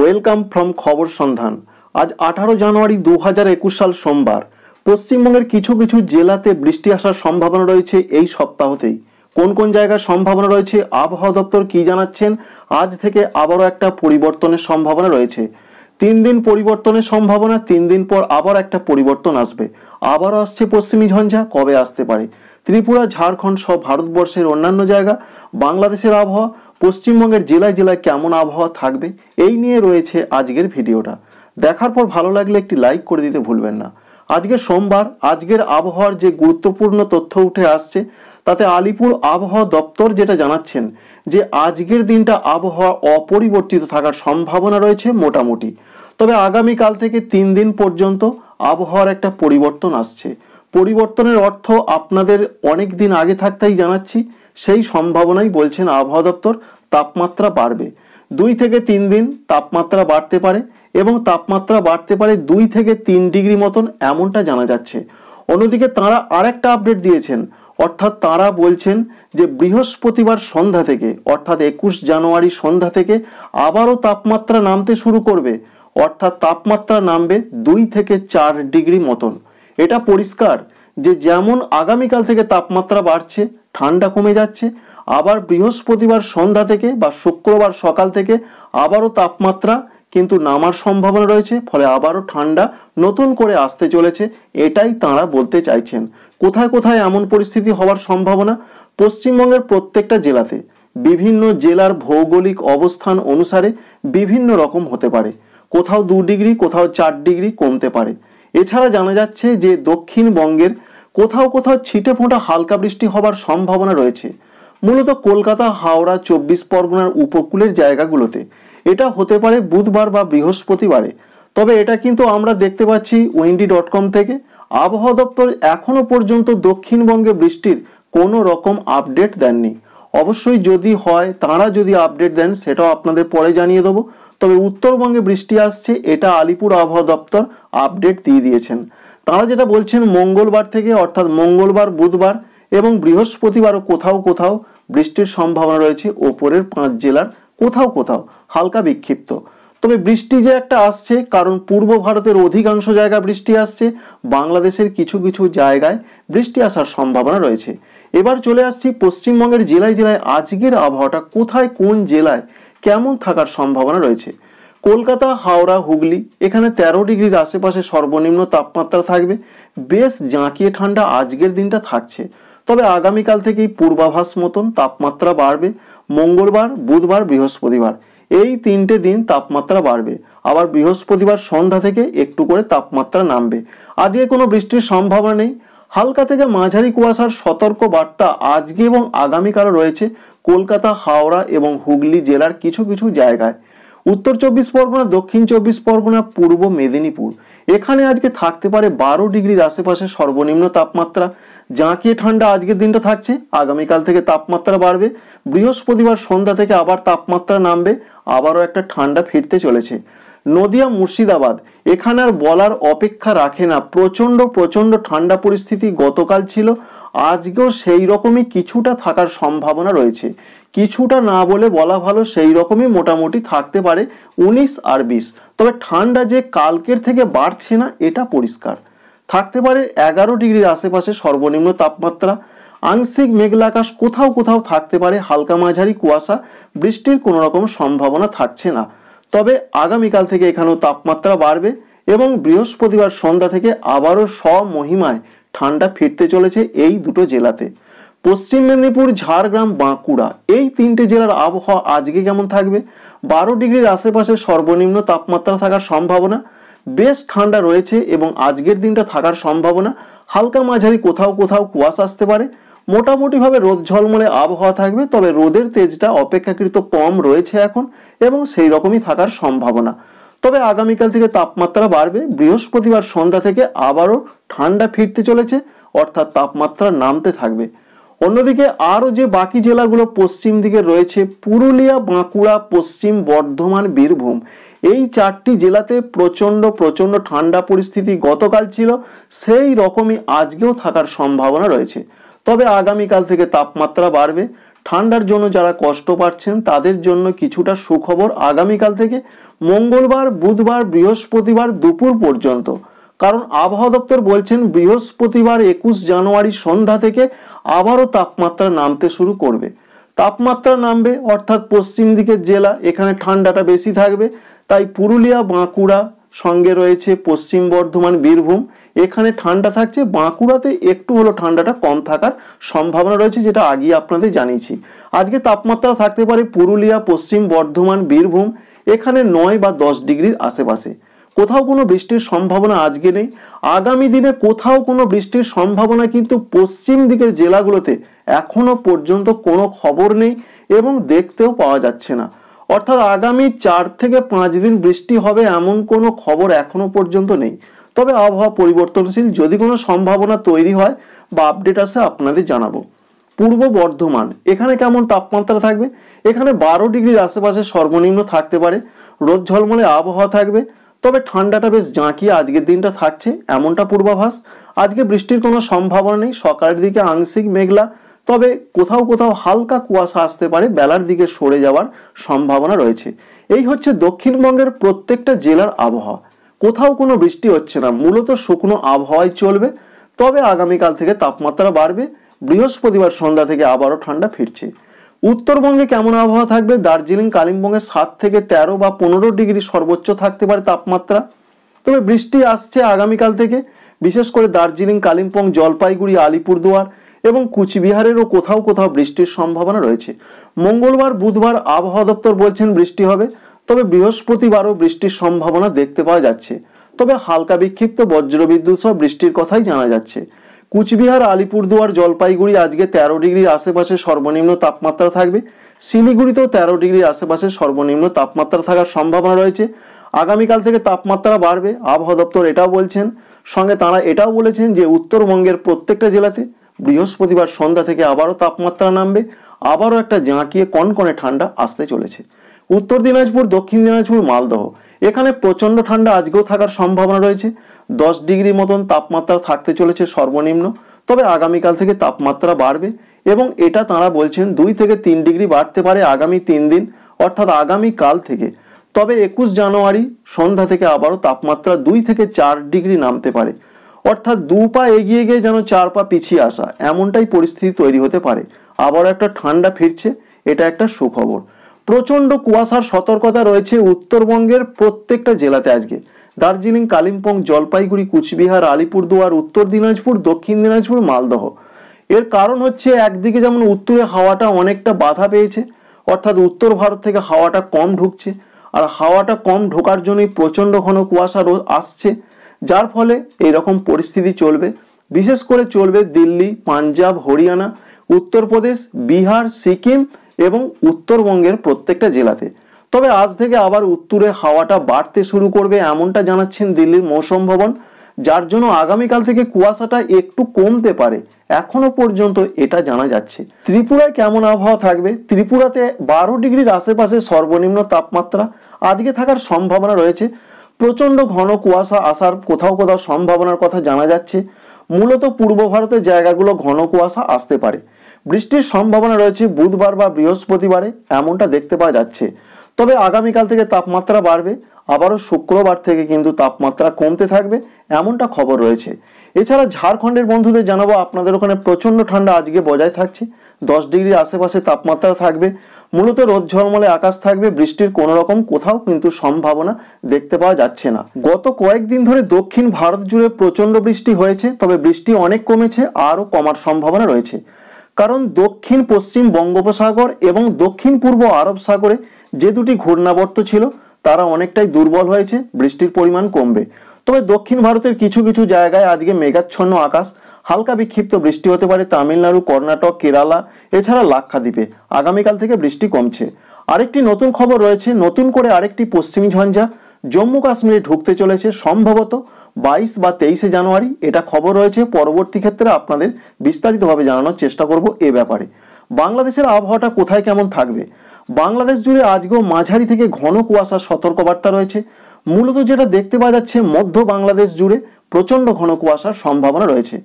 welcome from খবর সন্ধান আজ আঠারো জানুয়ারি দু হাজার একুশ সাল সোমবার পশ্চিমবঙ্গের কিছু কিছু জেলাতে বৃষ্টি আসার সম্ভাবনা রয়েছে এই সপ্তাহতেই কোন কোন জায়গার সম্ভাবনা রয়েছে আবহাওয়া দপ্তর কি জানাচ্ছেন আজ থেকে আবারও একটা পরিবর্তনের সম্ভাবনা রয়েছে তিন দিন পরিবর্তনের সম্ভাবনা তিন দিন পর আবার একটা পরিবর্তন আসবে আবারও আসছে পশ্চিমী ঝঞ্ঝা কবে আসতে পারে ত্রিপুরা ঝাড়খণ্ড সব ভারতবর্ষের অন্যান্য জায়গা বাংলাদেশের আবহাওয়া পশ্চিমবঙ্গের জেলায় জেলায় কেমন আবহাওয়া থাকবে এই নিয়ে রয়েছে আজকের ভিডিওটা দেখার পর ভালো লাগলে একটি লাইক করে দিতে ভুলবেন না আজকে সোমবার আজকের আবহাওয়ার যে গুরুত্বপূর্ণ তথ্য উঠে আসছে তাতে আলিপুর আবহাওয়া দপ্তর যেটা জানাচ্ছেন যে আজকের দিনটা আবহাওয়া অপরিবর্তিত থাকার সম্ভাবনা রয়েছে মোটামুটি তবে আগামীকাল থেকে তিন দিন পর্যন্ত আবহাওয়ার একটা পরিবর্তন আসছে পরিবর্তনের অর্থ আপনাদের অনেক দিন আগে থাকতেই জানাচ্ছি সেই সম্ভাবনাই বলছেন আবহাওয়া দপ্তর তাপমাত্রা বাড়বে দুই থেকে তিন দিন তাপমাত্রা বাড়তে পারে এবং তাপমাত্রা বাড়তে পারে দুই থেকে তিন ডিগ্রি মতন এমনটা জানা যাচ্ছে অন্যদিকে তারা আরেকটা আপডেট দিয়েছেন অর্থাৎ তারা বলছেন যে বৃহস্পতিবার সন্ধ্যা থেকে অর্থাৎ একুশ জানুয়ারি সন্ধ্যা থেকে আবারও তাপমাত্রা নামতে শুরু করবে অর্থাৎ তাপমাত্রা নামবে দুই থেকে চার ডিগ্রি মতন এটা পরিষ্কার যে যেমন আগামীকাল থেকে তাপমাত্রা বাড়ছে ঠান্ডা কমে যাচ্ছে আবার বৃহস্পতিবার সন্ধ্যা থেকে বা শুক্রবার সকাল থেকে আবারও তাপমাত্রা কিন্তু নামার সম্ভাবনা রয়েছে ফলে আবারও ঠান্ডা নতুন করে আসতে চলেছে এটাই তাঁরা বলতে চাইছেন কোথায় কোথায় এমন পরিস্থিতি হওয়ার সম্ভাবনা পশ্চিমবঙ্গের প্রত্যেকটা জেলাতে বিভিন্ন জেলার ভৌগোলিক অবস্থান অনুসারে বিভিন্ন রকম হতে পারে কোথাও দু ডিগ্রি কোথাও চার ডিগ্রি কমতে পারে এছাড়া জানা যাচ্ছে যে দক্ষিণবঙ্গের কোথাও কোথাও ছিটে ফোঁটা হালকা বৃষ্টি হবার সম্ভাবনা রয়েছে মূলত কলকাতা হাওড়া চব্বিশ পরগনার উপকূলের জায়গাগুলোতে এটা হতে পারে বুধবার বা বৃহস্পতিবারে তবে এটা কিন্তু আমরা দেখতে পাচ্ছি উইন্ডি ডট কম থেকে আবহাওয়া দপ্তর এখনও পর্যন্ত দক্ষিণবঙ্গে বৃষ্টির কোনো রকম আপডেট দেননি অবশ্যই যদি হয় তারা যদি আপডেট দেন সেটাও আপনাদের পরে জানিয়ে দেবো তবে উত্তরবঙ্গে বৃষ্টি আসছে এটা আলিপুর আবহাওয়া দপ্তর আপডেট দিয়ে দিয়েছেন তারা যেটা বলছেন মঙ্গলবার থেকে অর্থাৎ মঙ্গলবার বুধবার এবং বৃহস্পতিবারও কোথাও কোথাও বৃষ্টির সম্ভাবনা রয়েছে ওপরের পাঁচ জেলার কোথাও কোথাও হালকা বিক্ষিপ্ত তবে বৃষ্টি যে একটা আসছে কারণ পূর্ব ভারতের অধিকাংশ জায়গা বৃষ্টি আসছে বাংলাদেশের কিছু কিছু জায়গায় বৃষ্টি আসার সম্ভাবনা রয়েছে এবার চলে আসছি পশ্চিমবঙ্গের জেলায় জেলায় আজকের আবহাওয়াটা কোথায় কোন জেলায় কেমন থাকার সম্ভাবনা রয়েছে কলকাতা হাওড়া হুগলি এখানে তেরো ডিগ্রির আশেপাশে সর্বনিম্ন তাপমাত্রা থাকবে বেশ জাঁকিয়ে ঠান্ডা আজকের দিনটা থাকছে তবে আগামীকাল থেকেই পূর্বাভাস মতন তাপমাত্রা বাড়বে মঙ্গলবার বুধবার বৃহস্পতিবার এই তিনটে দিন তাপমাত্রা বাড়বে আবার বৃহস্পতিবার সন্ধ্যা থেকে একটু করে তাপমাত্রা নামবে আজকে কোনো বৃষ্টির সম্ভাবনা নেই হালকা থেকে মাঝারি কুয়াশার সতর্ক বার্তা আজকে এবং আগামীকালও রয়েছে কলকাতা হাওড়া এবং হুগলি জেলার কিছু কিছু জায়গায় উত্তর চব্বিশ পরগনা দক্ষিণ চব্বিশ পরগনা পূর্ব মেদিনীপুর এখানে আজকে থাকতে পারে বারো ডিগ্রির আশেপাশে সর্বনিম্ন তাপমাত্রা জাঁকিয়ে ঠান্ডা আজকের দিনটা থাকছে আগামীকাল থেকে তাপমাত্রা বাড়বে বৃহস্পতিবার সন্ধ্যা থেকে আবার তাপমাত্রা নামবে আবারও একটা ঠান্ডা ফিরতে চলেছে নদিয়া মুর্শিদাবাদ এখানে আর বলার অপেক্ষা রাখে না প্রচণ্ড প্রচণ্ড ঠান্ডা পরিস্থিতি গতকাল ছিল আজকেও সেই রকমই কিছুটা থাকার সম্ভাবনা রয়েছে কিছুটা না বলে বলা ভালো সেই রকমই মোটামুটি থাকতে পারে উনিশ আর বিশ তবে ঠান্ডা যে কালকের থেকে বাড়ছে না এটা পরিষ্কার থাকতে পারে এগারো ডিগ্রির আশেপাশে সর্বনিম্ন তাপমাত্রা আংশিক মেঘলা আকাশ কোথাও কোথাও থাকতে পারে হালকা মাঝারি কুয়াশা বৃষ্টির কোনো রকম সম্ভাবনা থাকছে না তবে আগামীকাল থেকে এখানেও তাপমাত্রা বাড়বে এবং বৃহস্পতিবার সন্ধ্যা থেকে আবারও স্বমহিমায় ঠান্ডা ফিরতে চলেছে এই দুটো জেলাতে পশ্চিম মেদিনীপুর ঝাড়গ্রাম বাঁকুড়া এই তিনটে জেলার আবহাওয়া আজকে কেমন থাকবে বারো ডিগ্রির আশেপাশে সর্বনিম্ন তাপমাত্রা থাকার সম্ভাবনা বেশ ঠান্ডা রয়েছে এবং আজকের দিনটা থাকার সম্ভাবনা হালকা মাঝারি কোথাও কোথাও কুয়াশা আসতে পারে মোটামুটিভাবে রোদ ঝলমলে আবহাওয়া থাকবে তবে রোদের তেজটা অপেক্ষাকৃত কম রয়েছে এখন এবং সেই রকমই থাকার সম্ভাবনা তবে আগামীকাল থেকে তাপমাত্রা বাড়বে বৃহস্পতিবার সন্ধ্যা থেকে আবারও ঠান্ডা ফিরতে চলেছে অর্থাৎ তাপমাত্রা নামতে থাকবে অন্যদিকে আরও যে বাকি জেলাগুলো পশ্চিম দিকে রয়েছে পুরুলিয়া বাঁকুড়া পশ্চিম বর্ধমান বীরভূম এই চারটি জেলাতে প্রচণ্ড প্রচণ্ড ঠান্ডা পরিস্থিতি গতকাল ছিল সেই রকমই আজকেও থাকার সম্ভাবনা রয়েছে তবে আগামীকাল থেকে তাপমাত্রা বাড়বে ঠান্ডার জন্য যারা কষ্ট পাচ্ছেন তাদের জন্য কিছুটা সুখবর আগামীকাল থেকে মঙ্গলবার বুধবার বৃহস্পতিবার দুপুর পর্যন্ত কারণ আবহাওয়া দপ্তর বলছেন বৃহস্পতিবার একুশ জানুয়ারি সন্ধ্যা থেকে আবারও তাপমাত্রা নামতে শুরু করবে তাপমাত্রা নামবে অর্থাৎ পশ্চিম দিকের জেলা এখানে ঠান্ডাটা বেশি থাকবে তাই পুরুলিয়া বাঁকুড়া সঙ্গে রয়েছে পশ্চিম বর্ধমান বীরভূম এখানে ঠান্ডা থাকছে বাঁকুড়াতে একটু হলো ঠান্ডাটা কম থাকার সম্ভাবনা রয়েছে যেটা আগেই আপনাদের জানিয়েছি আজকে তাপমাত্রা থাকতে পারে পুরুলিয়া পশ্চিম বর্ধমান বীরভূম এখানে নয় বা দশ ডিগ্রির আশেপাশে কোথাও কোনো বৃষ্টির সম্ভাবনা আজকে নেই আগামী দিনে কোথাও কোনো বৃষ্টির সম্ভাবনা কিন্তু পশ্চিম দিকের জেলাগুলোতে এখনও পর্যন্ত কোনো খবর নেই এবং দেখতেও পাওয়া যাচ্ছে না অর্থাৎ আগামী চার থেকে পাঁচ দিন বৃষ্টি হবে এমন কোনো খবর এখনও পর্যন্ত নেই তবে আবহাওয়া পরিবর্তনশীল যদি কোনো সম্ভাবনা তৈরি হয় বা আপডেট আসে আপনাদের জানাবো পূর্ব বর্ধমান এখানে কেমন তাপমাত্রা থাকবে এখানে বারো ডিগ্রির আশেপাশে সর্বনিম্ন থাকতে পারে রোদ ঝলমলে আবহাওয়া থাকবে তবে ঠান্ডাটা বেশ জাঁকিয়ে আজকের দিনটা থাকছে এমনটা পূর্বাভাস আজকে বৃষ্টির কোনো সম্ভাবনা নেই সকালের দিকে আংশিক মেঘলা তবে কোথাও কোথাও হালকা কুয়াশা আসতে পারে বেলার দিকে সরে যাওয়ার সম্ভাবনা রয়েছে এই হচ্ছে দক্ষিণবঙ্গের প্রত্যেকটা জেলার আবহাওয়া কোথাও কোনো বৃষ্টি হচ্ছে না মূলত শুকনো আবহাওয়াই চলবে তবে আগামীকাল থেকে তাপমাত্রা বাড়বে বৃহস্পতিবার সন্ধ্যা থেকে আবারও ঠান্ডা ফিরছে উত্তরবঙ্গে কেমন আবহাওয়া থাকবে দার্জিলিং কালিম্পংয়ে সাত থেকে ১৩ বা পনেরো ডিগ্রি সর্বোচ্চ থাকতে পারে তাপমাত্রা তবে বৃষ্টি আসছে আগামীকাল থেকে বিশেষ করে দার্জিলিং কালিম্পং জলপাইগুড়ি আলিপুরদুয়ার এবং কুচবিহারেরও কোথাও কোথাও বৃষ্টির সম্ভাবনা রয়েছে মঙ্গলবার বুধবার আবহাওয়া দপ্তর বলছেন বৃষ্টি হবে তবে বৃহস্পতিবারও বৃষ্টির সম্ভাবনা দেখতে পাওয়া যাচ্ছে তবে হালকা বিক্ষিপ্ত বজ্রবিদ্যুৎ সহ বৃষ্টির কথাই জানা যাচ্ছে কুচবিহার আলিপুরদুয়ার জলপাইগুড়ি আজকে তেরো ডিগ্রির আশেপাশে সর্বনিম্ন তাপমাত্রা থাকবে শিলিগুড়িতেও তেরো ডিগ্রির আশেপাশে সর্বনিম্ন তাপমাত্রা থাকার সম্ভাবনা রয়েছে আগামীকাল থেকে তাপমাত্রা বাড়বে আবহাওয়া দপ্তর এটাও বলছেন সঙ্গে তারা এটাও বলেছেন যে উত্তরবঙ্গের প্রত্যেকটা জেলাতে বৃহস্পতিবার সন্ধ্যা থেকে আবারও তাপমাত্রা নামবে আবারও একটা জাঁকিয়ে কনকনে ঠান্ডা আসতে চলেছে উত্তর দিনাজপুর দক্ষিণ দিনাজপুর মালদহ এখানে প্রচণ্ড ঠান্ডা আজকেও থাকার সম্ভাবনা রয়েছে দশ ডিগ্রি মতন তাপমাত্রা থাকতে চলেছে সর্বনিম্ন তবে আগামীকাল থেকে তাপমাত্রা বাড়বে এবং এটা তারা বলছেন দুই থেকে তিন ডিগ্রি বাড়তে পারে আগামী তিন দিন অর্থাৎ আগামী কাল থেকে তবে একুশ জানুয়ারি সন্ধ্যা থেকে আবারও তাপমাত্রা দুই থেকে চার ডিগ্রি নামতে পারে অর্থাৎ দু পা এগিয়ে গিয়ে যেন চার পা পিছিয়ে আসা এমনটাই পরিস্থিতি তৈরি হতে পারে আবারও একটা ঠান্ডা ফিরছে এটা একটা সুখবর প্রচণ্ড কুয়াশার সতর্কতা রয়েছে উত্তরবঙ্গের প্রত্যেকটা জেলাতে আজকে দার্জিলিং কালিম্পং জলপাইগুড়ি কুচবিহার আলিপুরদুয়ার উত্তর দিনাজপুর দক্ষিণ দিনাজপুর মালদহ এর কারণ হচ্ছে একদিকে যেমন উত্তরে হাওয়াটা অনেকটা বাধা পেয়েছে অর্থাৎ উত্তর ভারত থেকে হাওয়াটা কম ঢুকছে আর হাওয়াটা কম ঢোকার জন্যই প্রচণ্ড ঘন কুয়াশা আসছে যার ফলে এই রকম পরিস্থিতি চলবে বিশেষ করে চলবে দিল্লি পাঞ্জাব হরিয়ানা উত্তরপ্রদেশ বিহার সিকিম এবং উত্তরবঙ্গের প্রত্যেকটা জেলাতে তবে আজ থেকে আবার উত্তরে হাওয়াটা বাড়তে শুরু করবে এমনটা জানাচ্ছেন দিল্লির মৌসম ভবন যার জন্য আগামীকাল থেকে কুয়াশাটা একটু কমতে পারে এখনো পর্যন্ত এটা জানা যাচ্ছে ত্রিপুরায় কেমন আবহাওয়া থাকবে ত্রিপুরাতে বারো ডিগ্রির আশেপাশে সর্বনিম্ন তাপমাত্রা আজকে থাকার সম্ভাবনা রয়েছে প্রচণ্ড ঘন কুয়াশা আসার কোথাও কোথাও সম্ভাবনার কথা জানা যাচ্ছে মূলত পূর্ব ভারতের জায়গাগুলো ঘন কুয়াশা আসতে পারে বৃষ্টির সম্ভাবনা রয়েছে বুধবার বা বৃহস্পতিবারে এমনটা দেখতে পাওয়া যাচ্ছে তবে আগামীকাল থেকে তাপমাত্রা বাড়বে আবারও শুক্রবার থেকে কিন্তু তাপমাত্রা কমতে থাকবে এমনটা খবর রয়েছে এছাড়া ঝাড়খণ্ডের বন্ধুদের জানাবো আপনাদের ওখানে প্রচণ্ড ঠান্ডা আজকে বজায় থাকছে দশ ডিগ্রির আশেপাশে তাপমাত্রা থাকবে মূলত রোদ ঝলমলে আকাশ থাকবে বৃষ্টির কোন রকম কোথাও কিন্তু সম্ভাবনা দেখতে পাওয়া যাচ্ছে না গত কয়েকদিন ধরে দক্ষিণ ভারত জুড়ে প্রচণ্ড বৃষ্টি হয়েছে তবে বৃষ্টি অনেক কমেছে আরও কমার সম্ভাবনা রয়েছে কারণ দক্ষিণ পশ্চিম বঙ্গোপসাগর এবং দক্ষিণ পূর্ব আরব সাগরে যে দুটি ঘূর্ণাবর্ত ছিল তারা অনেকটাই দুর্বল হয়েছে বৃষ্টির পরিমাণ কমবে তবে দক্ষিণ ভারতের কিছু কিছু জায়গায় আজকে মেঘাচ্ছন্ন আকাশ হালকা বিক্ষিপ্ত বৃষ্টি হতে পারে তামিলনাড়ু কর্ণাটক কেরালা এছাড়া লাক্ষাদ্বীপে আগামীকাল থেকে বৃষ্টি কমছে আরেকটি নতুন খবর রয়েছে নতুন করে আরেকটি পশ্চিমী ঝঞ্ঝা জম্মু কাশ্মীরে ঢুকতে চলেছে সম্ভবত বাইশ বা তেইশে জানুয়ারি এটা খবর রয়েছে পরবর্তী ক্ষেত্রে আপনাদের বিস্তারিতভাবে জানানোর চেষ্টা করব এ ব্যাপারে বাংলাদেশের আবহাওয়াটা কোথায় কেমন থাকবে বাংলাদেশ জুড়ে আজকেও মাঝারি থেকে ঘন কুয়াশার সতর্কবার্তা রয়েছে মূলত যেটা দেখতে পাওয়া যাচ্ছে মধ্য বাংলাদেশ জুড়ে প্রচণ্ড ঘন কুয়াশার সম্ভাবনা রয়েছে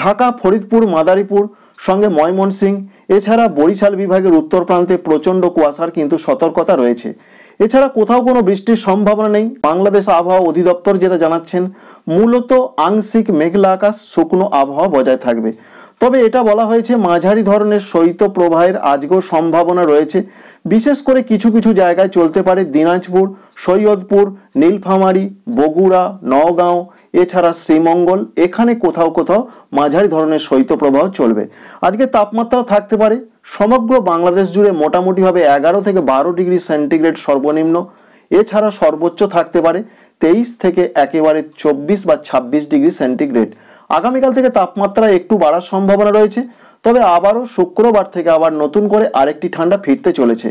ঢাকা ফরিদপুর মাদারীপুর সঙ্গে ময়মনসিং এছাড়া বরিশাল বিভাগের উত্তর প্রান্তে প্রচণ্ড কুয়াশার কিন্তু সতর্কতা রয়েছে এছাড়া কোথাও কোনো বৃষ্টির সম্ভাবনা নেই বাংলাদেশ আবহাওয়া অধিদপ্তর যেটা জানাচ্ছেন মূলত আংশিক মেঘলা আকাশ শুকনো আবহাওয়া বজায় থাকবে তবে এটা বলা হয়েছে মাঝারি ধরনের শৈত্যপ্রবাহের আজগো সম্ভাবনা রয়েছে বিশেষ করে কিছু কিছু জায়গায় চলতে পারে দিনাজপুর সৈয়দপুর নীলফামারি বগুড়া নগাঁও এছাড়া শ্রীমঙ্গল এখানে কোথাও কোথাও মাঝারি ধরনের শৈত্যপ্রবাহ চলবে আজকে তাপমাত্রা থাকতে পারে সমগ্র বাংলাদেশ জুড়ে মোটামুটিভাবে এগারো থেকে বারো ডিগ্রি সেন্টিগ্রেড সর্বনিম্ন এছাড়া সর্বোচ্চ থাকতে পারে তেইশ থেকে একেবারে চব্বিশ বা ছাব্বিশ ডিগ্রি সেন্টিগ্রেড আগামীকাল থেকে তাপমাত্রা একটু বাড়ার সম্ভাবনা রয়েছে তবে আবারও শুক্রবার থেকে আবার নতুন করে আরেকটি ঠান্ডা ফিরতে চলেছে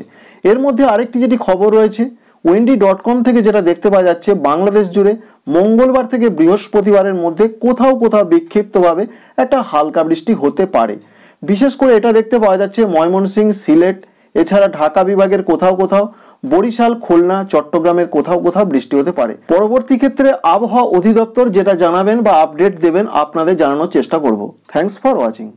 এর মধ্যে আরেকটি যেটি খবর রয়েছে ওয়েন্ডি ডট কম থেকে যেটা দেখতে পাওয়া যাচ্ছে বাংলাদেশ জুড়ে মঙ্গলবার থেকে বৃহস্পতিবারের মধ্যে কোথাও কোথাও বিক্ষিপ্তভাবে একটা হালকা বৃষ্টি হতে পারে বিশেষ করে এটা দেখতে পাওয়া যাচ্ছে ময়মনসিংহ সিলেট এছাড়া ঢাকা বিভাগের কোথাও কোথাও বরিশাল খুলনা চট্টগ্রামের কোথাও কোথাও বৃষ্টি হতে পারে পরবর্তী ক্ষেত্রে আবহাওয়া অধিদপ্তর যেটা জানাবেন বা আপডেট দেবেন আপনাদের জানানোর চেষ্টা করব থ্যাংকস ফর ওয়াচিং